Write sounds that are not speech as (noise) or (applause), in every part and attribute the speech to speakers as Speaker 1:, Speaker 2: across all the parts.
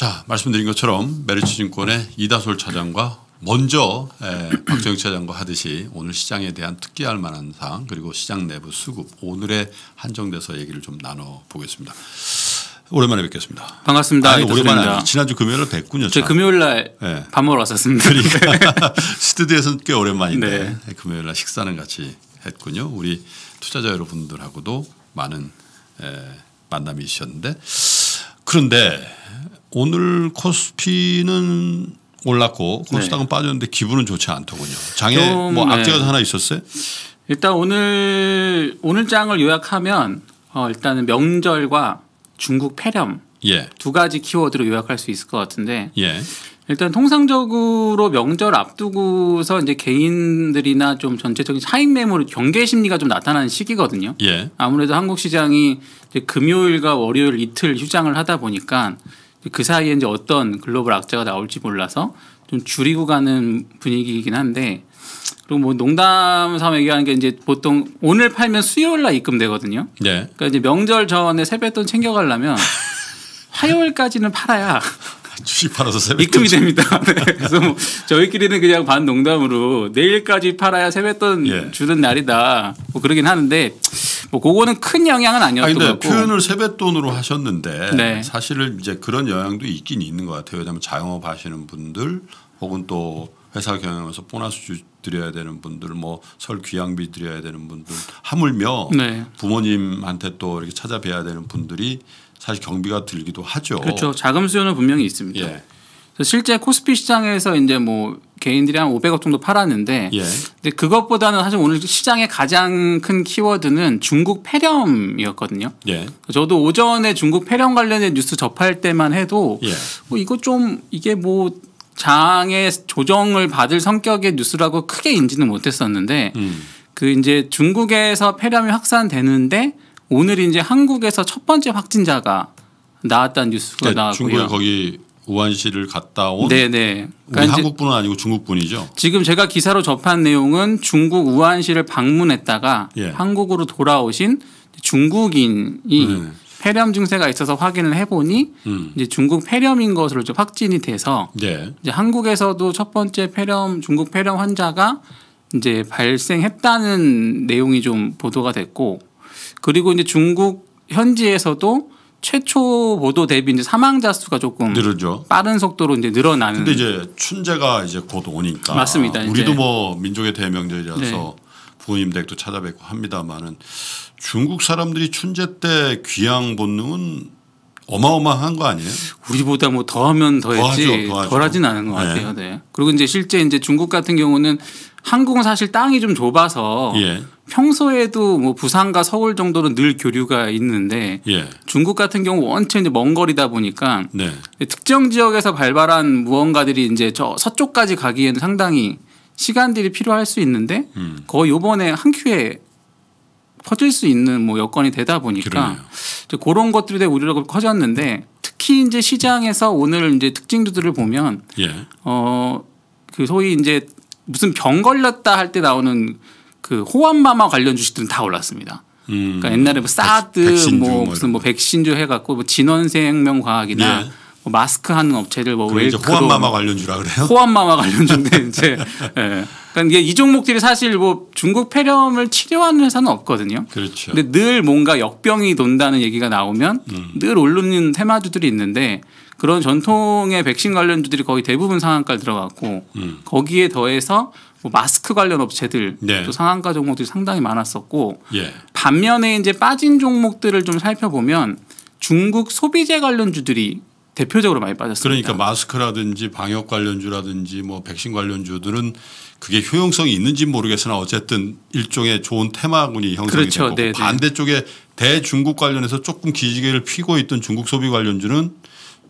Speaker 1: 자 말씀드린 것처럼 메르츠증권의 이다솔 차장과 먼저 (clears throat) 박정희 차장과 하듯이 오늘 시장에 대한 특기할 만한 사항 그리고 시장 내부 수급 오늘의 한정돼서 얘기를 좀 나눠 보겠습니다. 오랜만에 뵙겠습니다. 반갑습니다. 아니, 오랜만에 지난주 금요일 에 뵙군요. 저 금요일 날 밥 먹으러 왔었습니다. 그러니까 (laughs) (laughs) 스튜디오에서는 꽤 오랜만인데 네. 네. 금요일 날 식사는 같이 했군요. 우리 투자자 여러분들하고도 많은 에, 만남이 있었는데 그런데 오늘 코스피는 올랐고 코스닥은 네. 빠졌는데 기분은 좋지 않더군요. 장에 뭐 네. 악재가 네. 하나 있었어요?
Speaker 2: 일단 오늘 오늘 장을 요약하면 어 일단은 명절과 중국 폐렴 예. 두 가지 키워드로 요약할 수 있을 것 같은데 예. 일단 통상적으로 명절 앞두고서 이제 개인들이나 좀 전체적인 사익 매물 경계 심리가 좀 나타나는 시기거든요. 예. 아무래도 한국 시장이 이제 금요일과 월요일 이틀 휴장을 하다 보니까 그 사이에 이제 어떤 글로벌 악재가 나올지 몰라서 좀 줄이고 가는 분위기이긴 한데 그리고 뭐 농담 삼아 얘기하는 게 이제 보통 오늘 팔면 수요일 날 입금되거든요. 예. 그러니까 이제 명절 전에 세뱃돈 챙겨가려면 (laughs) 화요일까지는 팔아야 주식 팔아서 세뱃돈 입금이 됩니다. (laughs) 네. 그래서 뭐 저희끼리는 그냥 반 농담으로 내일까지 팔아야 세뱃돈 예. 주는 날이다. 뭐 그러긴 하는데 뭐 그거는 큰 영향은 아니었던 아니, 것 같고 표현을
Speaker 1: 세뱃돈으로 하셨는데 네.
Speaker 2: 사실은 이제 그런
Speaker 1: 영향도 있긴 있는 것 같아요. 왜냐하면 자영업 하시는 분들 혹은 또 회사 경영에서 보너스 주 드려야 되는 분들 뭐 설 귀양비 드려야 되는 분들 하물며 네.
Speaker 2: 부모님한테 또 이렇게 찾아뵈야 되는 분들이 사실 경비가 들기도 하죠. 그렇죠. 자금 수요는 분명히 있습니다. 예. 실제 코스피 시장에서 이제 뭐 개인들이 한 500억 정도 팔았는데 예. 근데 그것보다는 사실 오늘 시장의 가장 큰 키워드는 중국 폐렴이었거든요. 예. 저도 오전에 중국 폐렴 관련된 뉴스 접할 때만 해도 예. 뭐 이거 좀 이게 뭐 장의 조정을 받을 성격의 뉴스라고 크게 인지는 못했었는데 음. 그 이제 중국에서 폐렴이 확산되는데 오늘 이제 한국에서 첫 번째 확진자가 나왔다는 뉴스가 그 나왔고요. 중국에
Speaker 1: 거기 우한시를 갔다 온 네네. 네. 그러니까 한국분은 아니고 중국분이죠.
Speaker 2: 지금 제가 기사로 접한 내용은 중국 우한시를 방문했다가 예. 한국으로 돌아오신 중국인이 음. 폐렴 증세가 있어서 확인을 해보니 음. 이제 중국 폐렴인 것으로 좀 확진이 돼서 네. 이제 한국에서도 첫 번째 폐렴 중국 폐렴 환자가 이제 발생했다는 내용이 좀 보도가 됐고 그리고 이제 중국 현지에서도 최초 보도 대비 이제 사망자 수가 조금 늘죠. 빠른 속도로 이제 늘어나는. 근데 이제 춘제가 이제 곧 오니까
Speaker 1: 맞습니다. 우리도 뭐 민족의 대명절이라서 네. 부모님 댁도 찾아뵙고 합니다만은 중국 사람들이 춘제 때 귀향 본능은 어마어마한 거 아니에요?
Speaker 2: 우리보다 뭐 더하면 더했지 덜하진 않은 것 네. 같아요. 네. 네. 그리고 이제 실제 이제 중국 같은 경우는 한국은 사실 땅이 좀 좁아서 예. 평소에도 뭐 부산과 서울 정도로 늘 교류가 있는데 예. 중국 같은 경우 원체 이제 먼 거리다 보니까 네. 특정 지역에서 발발한 무언가들이 이제 저 서쪽까지 가기에는 상당히 시간들이 필요할 수 있는데 음. 거의 요번에 한 큐에 퍼질 수 있는 뭐 여건이 되다 보니까 이제 그런 것들에 대해 우려가 커졌는데 특히 이제 시장에서 오늘 이제 특징주들을 보면 예. 어그 소위 이제 무슨 병 걸렸다 할 때 나오는 그 호환마마 관련 주식들은 다 올랐습니다. 음. 그러니까 옛날에 뭐 사드 백, 뭐, 뭐 무슨 뭐 백신주 해갖고 뭐 진원생명과학이나 예. 뭐 마스크 하는 업체들 뭐웰크 호환마마 관련주라 그래요? 호환마마 관련주인데 (laughs) 이제 예. 그러니까 이게 이 종목들이 사실 뭐 중국 폐렴을 치료하는 회사는 없거든요. 그렇죠. 근데 늘 뭔가 역병이 돈다는 얘기가 나오면 음. 늘 오르는 테마주들이 있는데 그런 전통의 백신 관련주들이 거의 대부분 상한가 들어갔고 음. 거기에 더해서 뭐 마스크 관련 업체들 네. 또 상한가 종목들이 상당히 많았었고 예. 반면에 이제 빠진 종목들을 좀 살펴보면 중국 소비재 관련주들이
Speaker 1: 대표적으로 많이 빠졌습니다. 그러니까 마스크라든지 방역 관련주라든지 뭐 백신 관련주들은 그게 효용성이 있는지 모르겠으나 어쨌든 일종의 좋은 테마군이 형성이 그렇죠. 되고 네, 네. 반대쪽에 대중국 관련해서 조금 기지개를 피고 있던 중국 소비 관련주는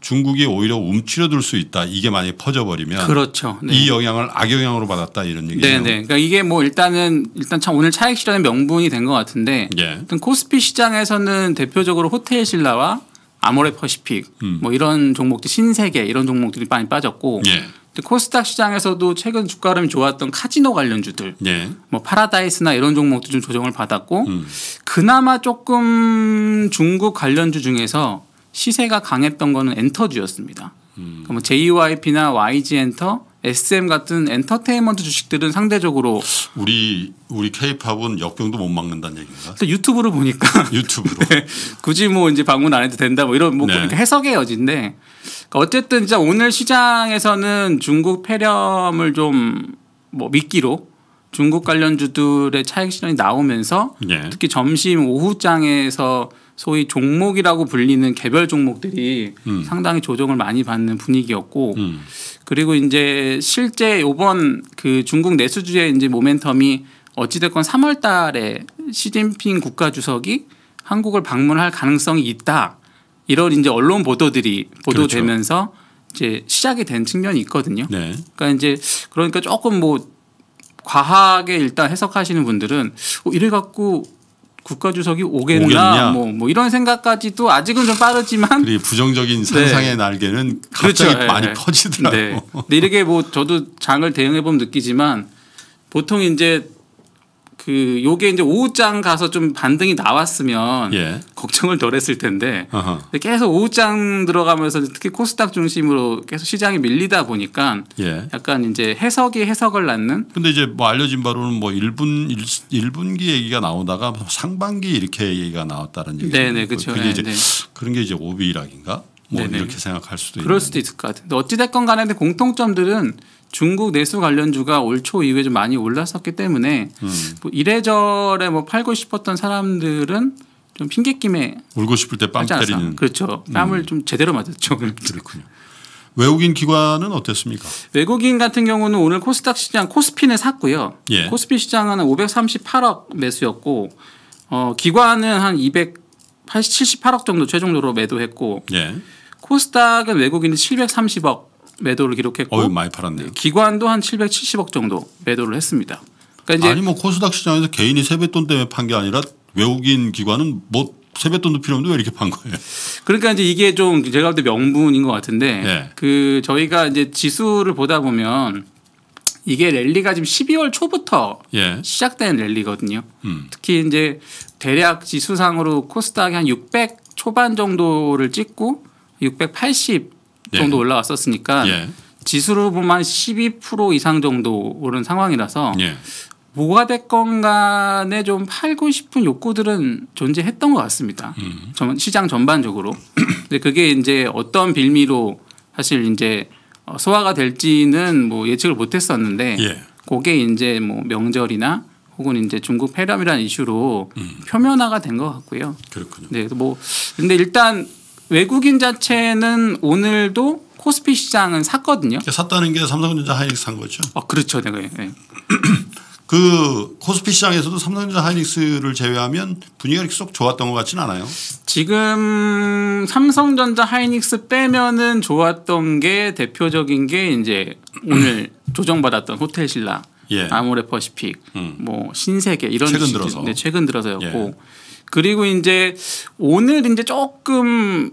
Speaker 1: 중국이 오히려 움츠려들 수 있다. 이게 많이 퍼져버리면 그렇죠. 네. 이 영향을 악영향으로 받았다
Speaker 2: 이런 얘기죠. 네네. 네. 그러니까 이게 뭐 일단은 일단 참 오늘 차익 실현의 명분이 된 것 같은데 예. 코스피 시장에서는 대표적으로 호텔 신라와 아모레퍼시픽 음. 뭐 이런 종목들 신세계 이런 종목들이 많이 빠졌고 예. 코스닥 시장에서도 최근 주가 흐름이 좋았던 카지노 관련주들, 네. 뭐 파라다이스나 이런 종목들좀 조정을 받았고, 음. 그나마 조금 중국 관련주 중에서 시세가 강했던 거는 엔터주였습니다. 음. 그러 JYP나 YG 엔터, SM 같은 엔터테인먼트 주식들은 상대적으로 우리 우리 케이팝은 역경도못 막는다는 얘기인가? 또 유튜브를 보니까 (laughs) 유튜브로 네. 굳이 뭐 이제 방문 안 해도 된다 뭐 이런 뭐 네. 그러니까 해석의 여지인데 그러니까 어쨌든 진짜 오늘 시장에서는 중국 폐렴을 좀뭐 미끼로 중국 관련주들의 차익 실현이 나오면서 예. 특히 점심 오후장에서 소위 종목이라고 불리는 개별 종목들이 음. 상당히 조정을 많이 받는 분위기였고 음. 그리고 이제 실제 요번 그 중국 내수주의 이제 모멘텀이 어찌됐건 3월 달에 시진핑 국가주석이 한국을 방문할 가능성이 있다. 이런 이제 언론 보도들이 보도되면서 그렇죠. 이제 시작이 된 측면이 있거든요. 네. 그러니까 이제 그러니까 조금 뭐 과하게 일단 해석하시는 분들은 어, 이래 갖고 국가주석이 오겠나 뭐, 뭐 이런 생각까지도 아직은 좀 빠르지만 그리고 부정적인 네. 상상의 네. 날개는 갑자기 그렇죠. 예, 많이 네. 퍼지더라고 네. 근데 이렇게 뭐 저도 장을 대응해 보면 느끼지만 보통 이제 그 요게 이제 오후장 가서 좀 반등이 나왔으면 예. 걱정을 덜 했을 텐데 어허. 계속 오후장 들어가면서 특히 코스닥 중심으로 계속 시장이 밀리다 보니까 예. 약간 이제 해석이 해석을 낳는 근데 이제 뭐 알려진 바로는 뭐 1분 1, 분기 얘기가 나오다가 상반기 이렇게
Speaker 1: 얘기가 나왔다는 얘기가 네네 그렇죠. 네, 네 이제 네, 네. 그런 게 이제 오비락인가 뭐 네네. 네. 이렇게 생각할
Speaker 2: 수도 있 그럴 있는. 수도 있을 것 같아요. 어찌 됐건 간에 공통점들은 중국 내수 관련주가 올 초 이후에 좀 많이 올랐었기 때문에 음. 뭐 이래저래 뭐 팔고 싶었던 사람들은 좀 핑계김에 울고 싶을 때뺨 때리는 그렇죠. 땀을 음. 좀 제대로 맞았죠. 그렇군요. 외국인 기관은 어땠습니까? 외국인 같은 경우는 오늘 코스닥 시장 코스피는 샀고요. 예. 코스피 시장은 538억 매수였고 어, 기관은 한 278억 정도 최종적으로 매도했고 예. 코스닥은 외국인이 730억 매도를 기록했고 어 많이 팔았네요. 네, 기관도 한 770억 정도
Speaker 1: 매도를 했습니다. 그러니까 아니 뭐 코스닥 시장에서 개인이 세뱃돈 때문에 판 게 아니라 외국인 기관은 뭐 세뱃돈도 필요 없는데 왜 이렇게 판 거예요?
Speaker 2: 그러니까 이제 이게 좀 제가 볼 때 명분인 것 같은데 네. 그 저희가 이제 지수를 보다 보면 이게 랠리가 지금 12월 초부터 예. 시작된 랠리거든요. 음. 특히 이제 대략 지수상으로 코스닥이 한 600 초반 정도를 찍고 680 네. 정도 예. 올라왔었으니까 예. 지수로 보면 12% 이상 정도 오른 상황이라서 예. 뭐가 됐건 간에 좀 팔고 싶은 욕구들은 존재했던 것 같습니다. 음. 시장 전반적으로. (clears throat) 근데 그게 이제 어떤 빌미로 사실 이제 어, 소화가 될지는 뭐 예측을 못 했었는데 예. 그게 이제 뭐 명절이나 혹은 이제 중국 폐렴이라는 이슈로 음. 표면화가 된 것 같고요. 그렇군요. 네, 뭐 근데 일단 외국인 자체는 오늘도 코스피 시장은 샀거든요. 그러니까 샀다는 게 삼성전자 하이닉스 산 거죠. 아, 그렇죠. 네. 네.
Speaker 1: (clears throat) 그 코스피 시장에서도 삼성전자 하이닉스를 제외하면 분위기가 그렇게
Speaker 2: 쏙 좋았던 것 같지는 않아요. 지금 삼성전자 하이닉스 빼면은 좋았던 게 대표적인 게 이제 오늘 (clears throat) 조정받았던 호텔신라, 예. 아모레퍼시픽, 음. 뭐 신세계 이런 최근 들어서 네, 최근 들어서였고. 예. 그리고 이제 오늘 이제 조금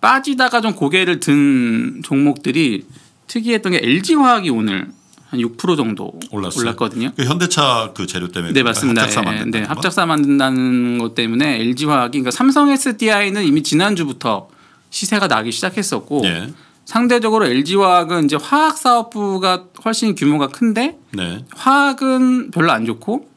Speaker 2: 빠지다가 좀 고개를 든 종목들이 특이했던 게 LG 화학이 오늘 한 6% 정도 올랐어요. 올랐거든요.
Speaker 1: 그 현대차 그 재료 때문에 네 맞습니다. 합작사 예, 예. 만든다는, 네, 네. 합작사
Speaker 2: 만든다는 것 때문에 LG 화학이 그러니까 삼성 SDI는 이미 지난주부터 시세가 나기 시작했었고 네. 상대적으로 LG 화학은 이제 화학 사업부가 훨씬 규모가 큰데 네. 화학은 별로 안 좋고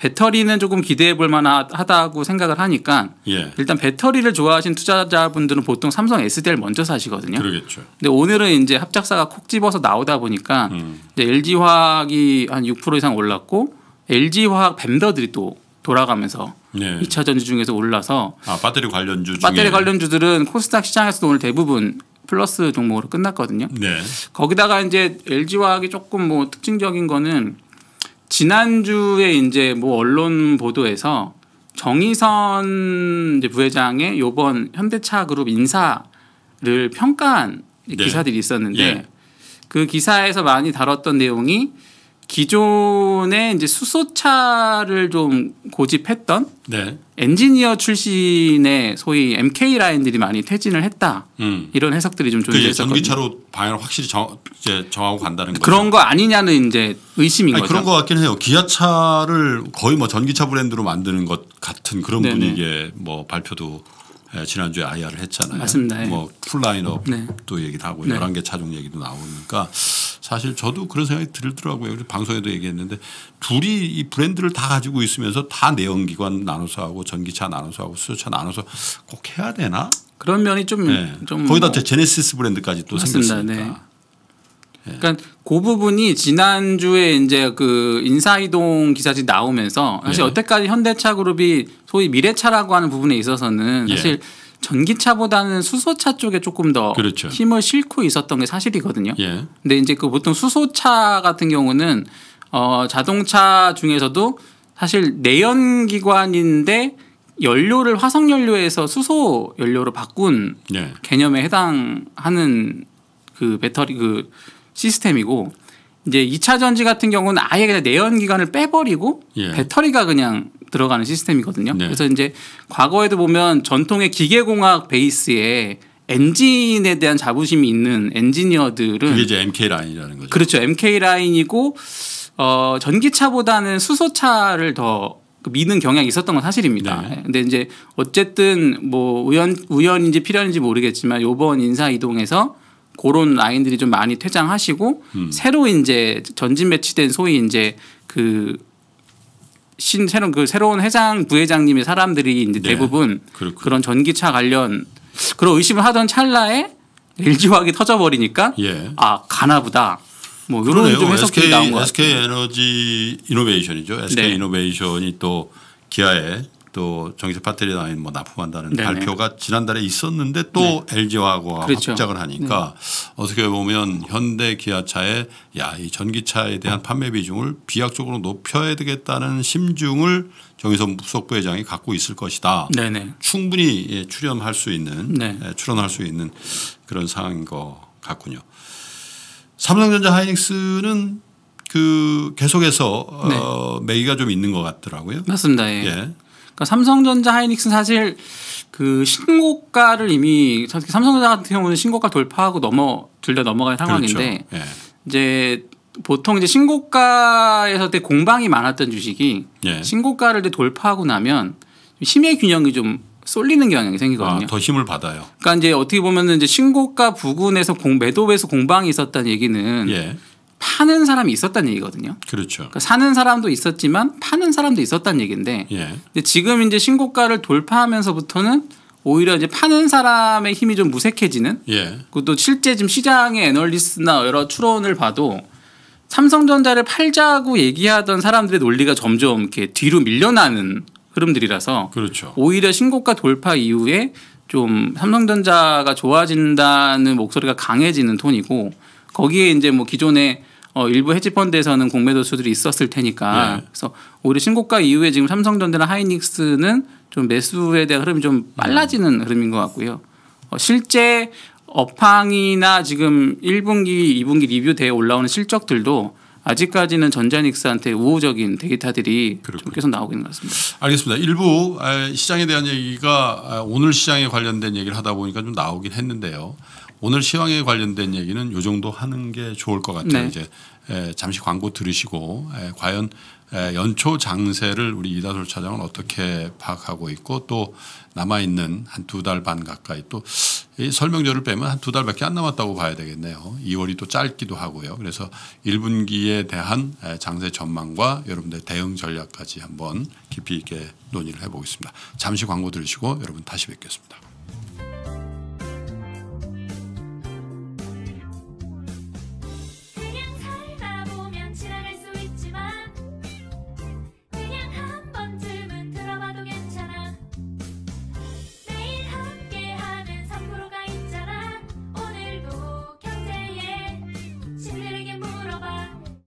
Speaker 2: 배터리는 조금 기대해 볼 만하다고 생각을 하니까 예. 일단 배터리를 좋아하신 투자자분들은 보통 삼성 SD를 먼저 사시거든요. 그러겠죠. 근데 오늘은 이제 합작사가 콕 집어서 나오다 보니까 음. 이제 LG화학이 한 6% 이상 올랐고 LG화학 밴더들이또 돌아가면서 네. 2차 전지 중에서 올라서 아, 배터리 관련주 중에. 배터리 관련주들은 코스닥 시장에서도 오늘 대부분 플러스 종목으로 끝났거든요. 네. 거기다가 이제 LG화학이 조금 뭐 특징적인 거는 지난주에 이제 뭐 언론 보도에서 정의선 부회장의 요번 현대차 그룹 인사를 평가한 네. 기사들이 있었는데 예. 그 기사에서 많이 다뤘던 내용이 기존에 이제 수소차를 좀 고집했던 네. 엔지니어 출신의 소위 MK 라인들이 많이 퇴진을 했다 음. 이런 해석들이 좀존재했었 그 전기차로
Speaker 1: 방향을 확실히 정, 이제 정하고 간다는 거죠. 그런 거
Speaker 2: 아니냐는 이제 의심인 아니, 거죠. 그런 것
Speaker 1: 같긴 해요. 기아차를 거의 뭐 전기차 브랜드로 만드는 것 같은 그런 네네. 분위기의 뭐 발표도 예, 지난주에 IR을 했잖아요. 맞습니다. 예. 뭐 풀라인업도 네. 얘기도 하고 네. 11개 차종 얘기도 나오니까 사실 저도 그런 생각이 들더라고요. 방송에도 얘기했는데 둘이 이 브랜드를 다 가지고 있으면서 다 내연기관 나눠서 하고 전기차
Speaker 2: 나눠서 하고 수소차 나눠서 꼭 해야 되나? 그런 면이 좀, 네. 좀 거기다 뭐 제네시스 브랜드까지 또 맞습니다. 생겼으니까. 네. 예. 그러니까 그 부분이 지난주에 이제 그 인사이동 기사지 나오면서 사실 네. 여태까지 현대차 그룹이 소위 미래차라고 하는 부분에 있어서는 예. 사실 예. 전기차보다는 수소차 쪽에 조금 더 그렇죠. 힘을 싣고 있었던 게 사실이거든요. 예. 근데 이제 그 보통 수소차 같은 경우는 어 자동차 중에서도 사실 내연 기관인데 연료를 화석 연료에서 수소 연료로 바꾼 예. 개념에 해당하는 그 배터리 그 시스템이고 이제 2차 전지 같은 경우는 아예 그냥 내연 기관을 빼버리고 예. 배터리가 그냥 들어가는 시스템이거든요. 네. 그래서 이제 과거에도 보면 전통의 기계공학 베이스에 엔진에 대한 자부심이 있는 엔지니어들은 그게 이제 MK 라인이라는 거죠. 그렇죠. MK 라인이고 어 전기차보다는 수소차를 더 그 미는 경향이 있었던 건 사실입니다. 네. 근데 이제 어쨌든 뭐 우연 우연인지 필연인지 모르겠지만 요번 인사 이동에서 그런 라인들이 좀 많이 퇴장하시고 음. 새로 이제 전진 매치된 소위 이제 그신 새로운 그 새로운 회장 부회장님이 사람들이 이제 네, 대부분 네. 그런 전기차 관련 그런 의심을 하던 찰나에 LG화학이 터져버리니까 예. 아 가나보다 뭐 이런 좀 해석들이 SK, 나온 것 같아요. SK 에너지 이노베이션이죠. SK 네.
Speaker 1: 이노베이션이 또 기아에 또정기적 배터리 라인 뭐 납품한다는 네네. 발표가 지난달에 있었는데 또 네. LG화학과 그렇죠. 합작을 하니까 네. 어떻게 보면 현대 기아차의 야 이 전기차에 대한 판매 비중을 비약적으로 높여야 되겠다는 심중을 정의선 부속부 회장이 갖고 있을 것이다. 네네. 충분히 예, 출연할 수 있는 네. 예, 출연할 수 있는 그런 상황인 것 같군요. 삼성전자 하이닉스는 그
Speaker 2: 계속해서 네. 어, 매기가 좀 있는 것 같더라고요. 맞습니다. 예. 예. 그러니까 삼성전자 하이닉스는 사실 그 신고가를 이미 삼성전자 같은 경우는 신고가 돌파하고 넘어 둘 다 넘어간 상황인데 그렇죠. 예. 이제 보통 이제 신고가에서 때 공방이 많았던 주식이 예. 신고가를 돌파하고 나면 심의 균형이 좀 쏠리는 경향이 생기거든요. 아, 더 힘을 받아요. 그러니까 이제 어떻게 보면 이제 신고가 부근에서 공 매도에서 공방이 있었다는 얘기는 예. 파는 사람이 있었다는 얘기거든요. 그렇죠. 그러니까 사는 사람도 있었지만 파는 사람도 있었다는 얘기인데 예. 근데 지금 이제 신고가를 돌파하면서부터는 오히려 이제 파는 사람의 힘이 좀 무색해지는 예. 그리고 또 실제 지금 시장의 애널리스트나 여러 추론을 봐도 삼성전자를 팔자고 얘기하던 사람들의 논리가 점점 이렇게 뒤로 밀려나는 흐름들이라서 그렇죠. 오히려 신고가 돌파 이후에 좀 삼성전자가 좋아진다는 목소리가 강해지는 톤이고 거기에 이제 뭐 기존에 어, 일부 헤지펀드에서는 공매 도수들이 있었을 테니까 네. 그래서 올해 신고가 이후에 지금 삼성전자나 하이닉스는 좀 매수에 대한 흐름이 좀 네. 빨라지는 음. 흐름인 것 같고요. 어, 실제 업황이나 지금 1분기, 2분기 리뷰대에 올라오는 실적들도 아직까지는 전자닉스한테 우호적인 데이터들이 계속 나오고 있는 것 같습니다.
Speaker 1: 알겠습니다. 일부 아, 시장에 대한 얘기가 아, 오늘 시장에 관련된 얘기를 하다 보니까 좀 나오긴 했는데요. 오늘 시황에 관련된 얘기는 요 정도 하는 게 좋을 것 같아요. 네. 이제 잠시 광고 들으시고 과연 연초 장세를 우리 이다솔 차장은 어떻게 파악하고 있고 또 남아 있는 한 두 달 반 가까이 또 설명절을 빼면 한 두 달밖에 안 남았다고 봐야 되겠네요. 2월이 또 짧기도 하고요. 그래서 1분기에 대한 장세 전망과 여러분들 대응 전략까지 한번 깊이 있게 논의를 해보겠습니다. 잠시 광고 들으시고 여러분 다시 뵙겠습니다.